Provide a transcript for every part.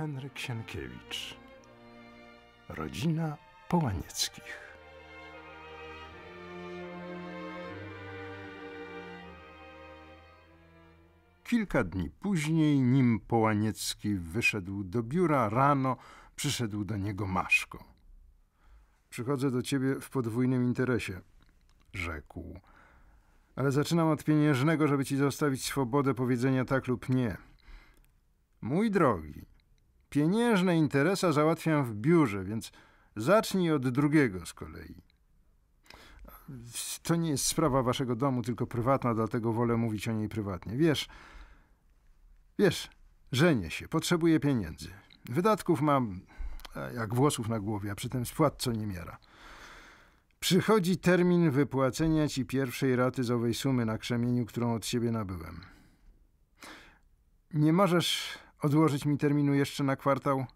Henryk Sienkiewicz. Rodzina Połanieckich. Kilka dni później, nim Połaniecki wyszedł do biura rano, przyszedł do niego Maszko. Przychodzę do ciebie w podwójnym interesie, rzekł. Ale zaczynam od pieniężnego, żeby ci zostawić swobodę powiedzenia tak lub nie. Mój drogi, Pieniężne interesa załatwiam w biurze, więc zacznij od drugiego z kolei. To nie jest sprawa waszego domu, tylko prywatna, dlatego wolę mówić o niej prywatnie. Wiesz, wiesz, żenię się, potrzebuję pieniędzy. Wydatków mam e, jak włosów na głowie, a przy tym spłat co nie miara. Przychodzi termin wypłacenia ci pierwszej raty z owej sumy na krzemieniu, którą od siebie nabyłem. Nie możesz odłożyć mi terminu jeszcze na kwartał?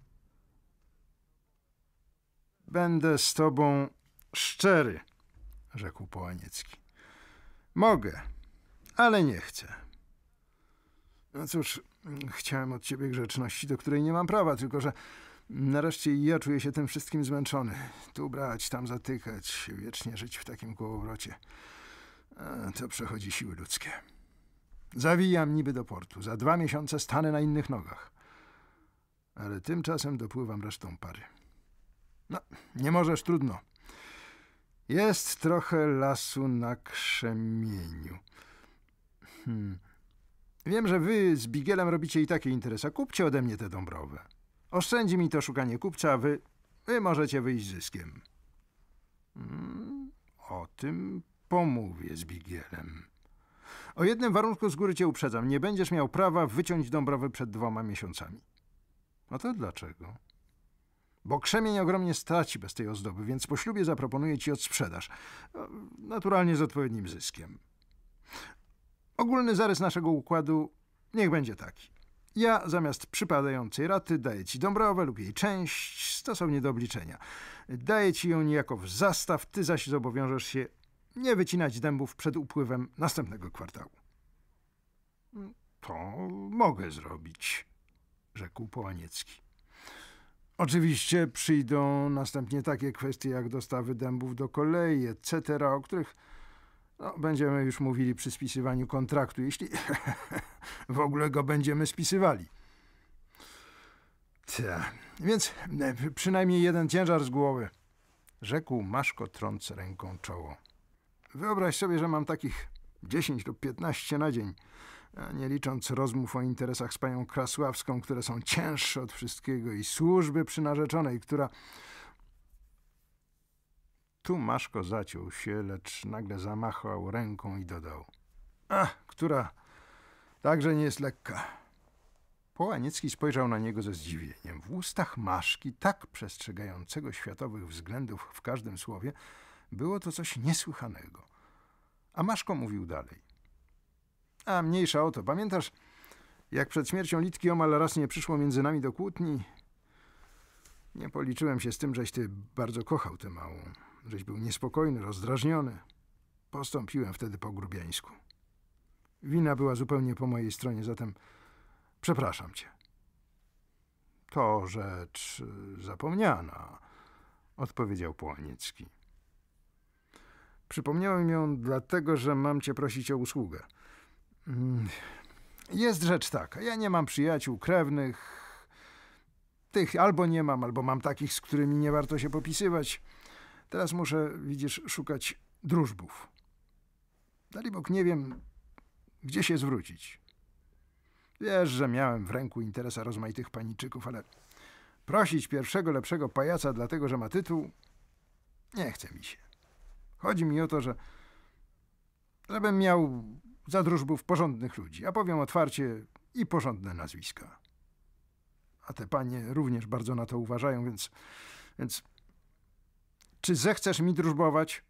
Będę z tobą szczery, rzekł Połaniecki. Mogę, ale nie chcę. No cóż, chciałem od ciebie grzeczności, do której nie mam prawa, tylko że nareszcie ja czuję się tym wszystkim zmęczony. Tu brać, tam zatykać, wiecznie żyć w takim kołowrocie. E, to przechodzi siły ludzkie. Zawijam niby do portu. Za dwa miesiące stanę na innych nogach. Ale tymczasem dopływam resztą pary. No, nie możesz, trudno. Jest trochę lasu na krzemieniu. Hmm. Wiem, że wy z Bigielem robicie i takie interesa. Kupcie ode mnie te dąbrowe. Oszczędzi mi to szukanie kupca, a wy, wy możecie wyjść zyskiem. Hmm. O tym pomówię z Bigielem. O jednym warunku z góry cię uprzedzam. Nie będziesz miał prawa wyciąć Dąbrowy przed dwoma miesiącami. A to dlaczego? Bo krzemień ogromnie straci bez tej ozdoby, więc po ślubie zaproponuję ci odsprzedaż. No, naturalnie z odpowiednim zyskiem. Ogólny zarys naszego układu niech będzie taki. Ja zamiast przypadającej raty daję ci Dąbrowę lub jej część, stosownie do obliczenia. Daję ci ją niejako w zastaw, ty zaś zobowiążesz się nie wycinać dębów przed upływem następnego kwartału. To mogę zrobić, rzekł Połaniecki. Oczywiście przyjdą następnie takie kwestie jak dostawy dębów do kolei, etc., o których no, będziemy już mówili przy spisywaniu kontraktu, jeśli w ogóle go będziemy spisywali. Tak, Więc e, przynajmniej jeden ciężar z głowy, rzekł Maszko, trąc ręką czoło. Wyobraź sobie, że mam takich 10 lub 15 na dzień, e, nie licząc rozmów o interesach z panią Krasławską, które są cięższe od wszystkiego i służby przynarzeczonej, która... Tu Maszko zaciął się, lecz nagle zamachał ręką i dodał. A, która także nie jest lekka. Połaniecki spojrzał na niego ze zdziwieniem. W ustach Maszki, tak przestrzegającego światowych względów w każdym słowie, było to coś niesłychanego. A Maszko mówił dalej. A mniejsza o to. Pamiętasz, jak przed śmiercią Litki omal raz nie przyszło między nami do kłótni? Nie policzyłem się z tym, żeś ty bardzo kochał tę małą. Żeś był niespokojny, rozdrażniony. Postąpiłem wtedy po grubiańsku. Wina była zupełnie po mojej stronie, zatem przepraszam cię. To rzecz e, zapomniana, odpowiedział Połaniecki. Przypomniałem ją dlatego, że mam cię prosić o usługę. Mm, jest rzecz taka. Ja nie mam przyjaciół, krewnych. Tych albo nie mam, albo mam takich, z którymi nie warto się popisywać. Teraz muszę, widzisz, szukać drużbów. Dalibok nie wiem, gdzie się zwrócić. Wiesz, że miałem w ręku interesa rozmaitych paniczyków, ale prosić pierwszego lepszego pajaca dlatego, że ma tytuł, nie chce mi się. Chodzi mi o to, że żebym miał za drużbów porządnych ludzi, a powiem otwarcie i porządne nazwiska. A te panie również bardzo na to uważają, więc... więc... Czy zechcesz mi drużbować?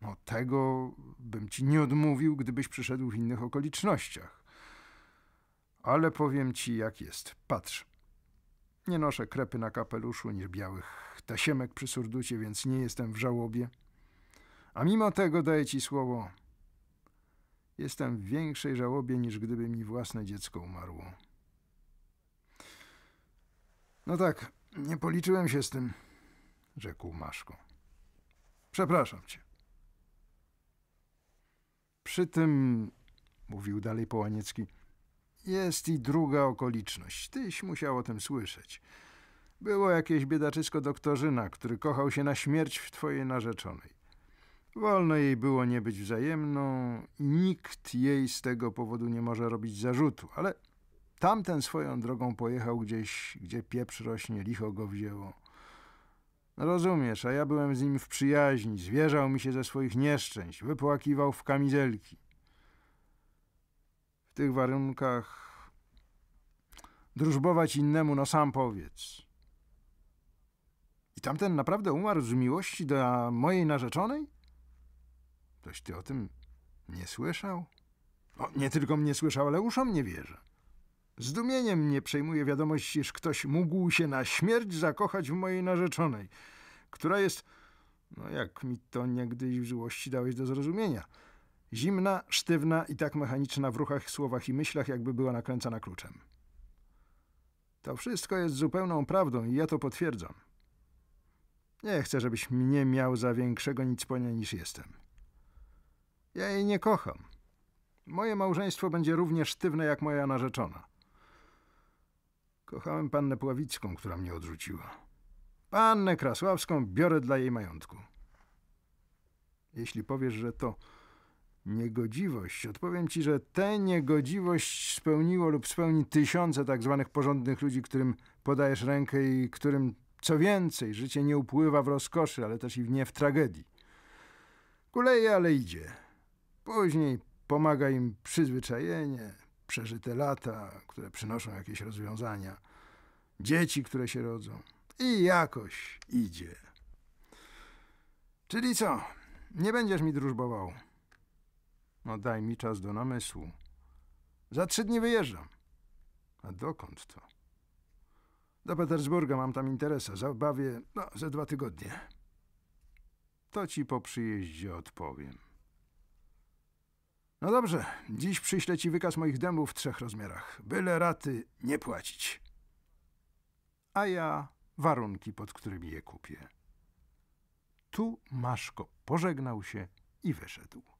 No tego bym ci nie odmówił, gdybyś przyszedł w innych okolicznościach. Ale powiem ci, jak jest. Patrz. Nie noszę krepy na kapeluszu, nie białych tasiemek przy surducie, więc nie jestem w żałobie. A mimo tego daję ci słowo. Jestem w większej żałobie, niż gdyby mi własne dziecko umarło. No tak, nie policzyłem się z tym, rzekł Maszko. Przepraszam cię. Przy tym, mówił dalej Połaniecki, jest i druga okoliczność. Tyś musiał o tym słyszeć. Było jakieś biedaczysko doktorzyna, który kochał się na śmierć w twojej narzeczonej. Wolno jej było nie być wzajemną, nikt jej z tego powodu nie może robić zarzutu, ale tamten swoją drogą pojechał gdzieś, gdzie pieprz rośnie, licho go wzięło. Rozumiesz, a ja byłem z nim w przyjaźni, zwierzał mi się ze swoich nieszczęść, wypłakiwał w kamizelki tych warunkach drużbować innemu, no sam powiedz. I tamten naprawdę umarł z miłości do mojej narzeczonej? Toś ty o tym nie słyszał? O, nie tylko mnie słyszał, ale uszom nie wierzę. Zdumieniem mnie przejmuje wiadomość, iż ktoś mógł się na śmierć zakochać w mojej narzeczonej, która jest, no jak mi to niegdyś w złości dałeś do zrozumienia – Zimna, sztywna i tak mechaniczna w ruchach, słowach i myślach, jakby była nakręcana kluczem. To wszystko jest zupełną prawdą i ja to potwierdzam. Nie chcę, żebyś mnie miał za większego nic ponia niż jestem. Ja jej nie kocham. Moje małżeństwo będzie równie sztywne jak moja narzeczona. Kochałem pannę Pławicką, która mnie odrzuciła. Pannę Krasławską biorę dla jej majątku. Jeśli powiesz, że to Niegodziwość. Odpowiem ci, że tę niegodziwość spełniło lub spełni tysiące tak zwanych porządnych ludzi, którym podajesz rękę i którym, co więcej, życie nie upływa w rozkoszy, ale też i nie w tragedii. Kuleje, ale idzie. Później pomaga im przyzwyczajenie, przeżyte lata, które przynoszą jakieś rozwiązania, dzieci, które się rodzą. I jakoś idzie. Czyli co? Nie będziesz mi drużbował. No daj mi czas do namysłu. Za trzy dni wyjeżdżam. A dokąd to? Do Petersburga mam tam interesa. Zabawię, no, ze dwa tygodnie. To ci po przyjeździe odpowiem. No dobrze, dziś przyślę ci wykaz moich dębów w trzech rozmiarach. Byle raty nie płacić. A ja warunki, pod którymi je kupię. Tu Maszko pożegnał się i wyszedł.